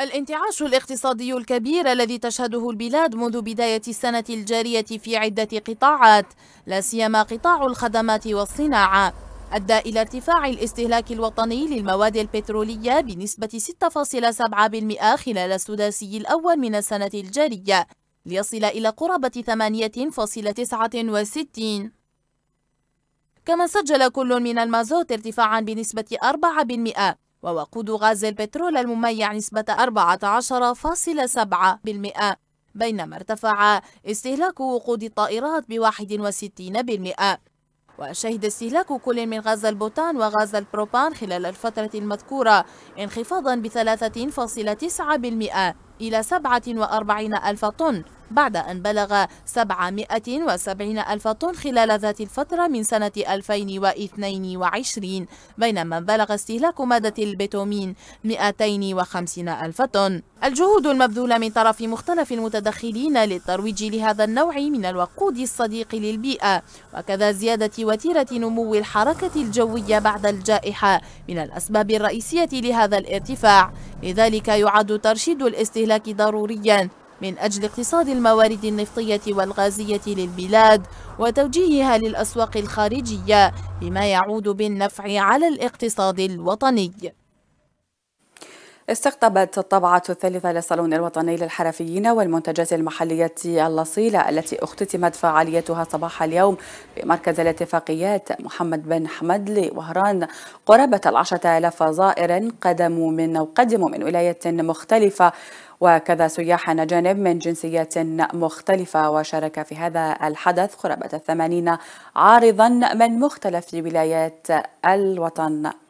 الانتعاش الاقتصادي الكبير الذي تشهده البلاد منذ بداية السنة الجارية في عدة قطاعات لا سيما قطاع الخدمات والصناعة أدى إلى ارتفاع الاستهلاك الوطني للمواد البترولية بنسبة 6.7% خلال السداسي الأول من السنة الجارية ليصل إلى قرابة 8.69 كما سجل كل من المازوت ارتفاعا بنسبة 4% ووقود غاز البترول المميع نسبة 14.7% بينما ارتفع استهلاك وقود الطائرات ب 61% وشهد استهلاك كل من غاز البوتان وغاز البروبان خلال الفترة المذكورة انخفاضا ب 3.9% إلى 47 ألف طن بعد أن بلغ 770 ألف طن خلال ذات الفترة من سنة 2022 بينما بلغ استهلاك مادة البيتومين 250 ألف طن الجهود المبذولة من طرف مختلف المتدخلين للترويج لهذا النوع من الوقود الصديق للبيئة وكذا زيادة وتيرة نمو الحركة الجوية بعد الجائحة من الأسباب الرئيسية لهذا الارتفاع لذلك يعد ترشيد الاستهلاك ضروريا من أجل اقتصاد الموارد النفطية والغازية للبلاد وتوجيهها للأسواق الخارجية بما يعود بالنفع على الاقتصاد الوطني استقطبت الطبعة الثالثة للصالون الوطني للحرفيين والمنتجات المحلية الأصيلة التي اختتمت فعاليتها صباح اليوم بمركز الاتفاقيات محمد بن حمد لوهران قرابة العشرة آلاف زائر قدموا من قدموا من ولايات مختلفة وكذا سياح أجانب من جنسيات مختلفة وشارك في هذا الحدث قرابة الثمانين عارضا من مختلف ولايات الوطن